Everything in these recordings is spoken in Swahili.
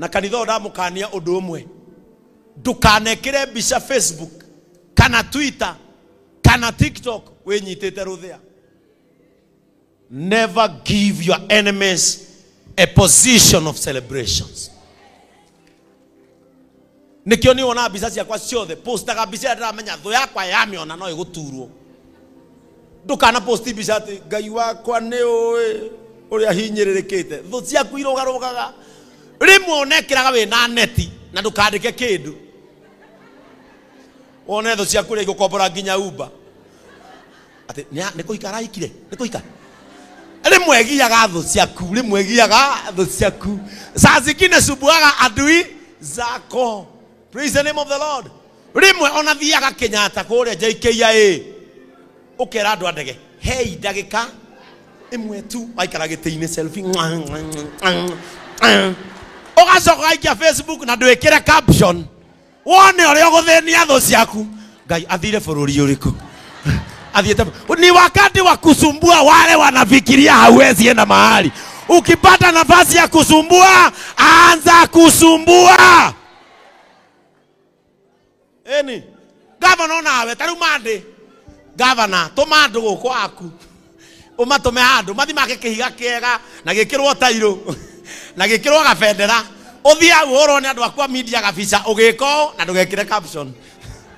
na kanitha ndamukania undu umwe ndukanekire mbica facebook kana twitter kana tiktok wä nyitä never give your enemies a position of celebrations nikio ni wona mbica ciakwa ciothe postaga mbica ndiramenya thå yakwa ona no ĩgũturwo ndũkana posti mbica atä ngai wakwa rä rä kä te thå ciaku gaga rimwe onekiraga wi na neti na ndukandike kindu wone tho ciaku ri gukombora nginya uba ati ni kuikara aikire ni kuikara rimwe giaga thå ciaku rimwe giaga thå ciaku saa zingine cumbuaga adui zako praise the name of the lord rimwe ona thiaga kinyata kuria jkia ukera andu a ndege hei ndagika imwe tu waikara gä tä-inä selfie ugacoka aikia facebook na ndwikire caption wone uria uguthenia thu ciaku ngai athire bururi uriku athiete ni wakati wa kusumbua wale wanafikiria hauwezi enda mahali ukipata nafasi ya kusumbua anza kusumbua eni gavana nawe tariu mandi gavana tuma andu guku aku umatume andu mathi make kihiga kiega na gikirwo na gikirwa gabendera uthiaga urone andu akwa media gabica ugika ũũ na ndugekire caption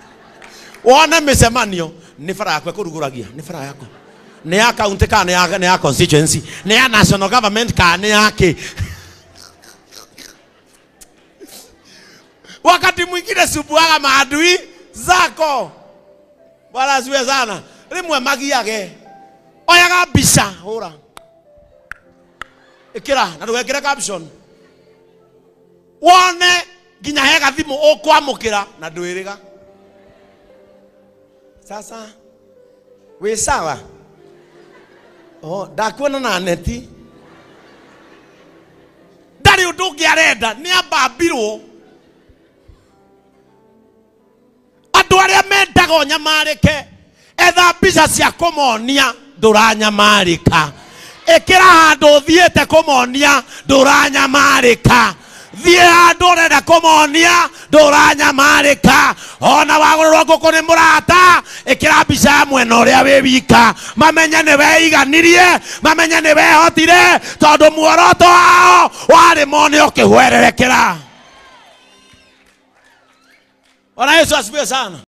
wona micemanio nä bara yakwa kå rugå ragia nä bara yakwa nä ya kauntä kana nä ya constituency nä ya national government kana nä yakä wakati mwingine subuaga maadui zako bwana asiwe sana rĩmwe magiage oyaga mbica hũra ikira na ndugekire caption wone nginya he gathimu ukwamukira na ndwiriga sasa wi sawa oh ndakuona na neti ndarĩ ũndũ ũngĩ arenda nĩ ambambirwo andũ arĩa mendaga ũnyamarĩke etha mbica cia kũmonia ndũranyamarĩka ikira handu thiete kumonia nduranyamarika thiä handå å renda kå monia ndå ranyamarä ka ona wagå rå rwo ngå kå nä må rata ä kä ra mbica ya mwena å rä a wä wika mamenye nä weiganirie mamenye nä wehotire tondå muoroto wao warä mo nä å kä hwererekera ona yesu asifiwe sana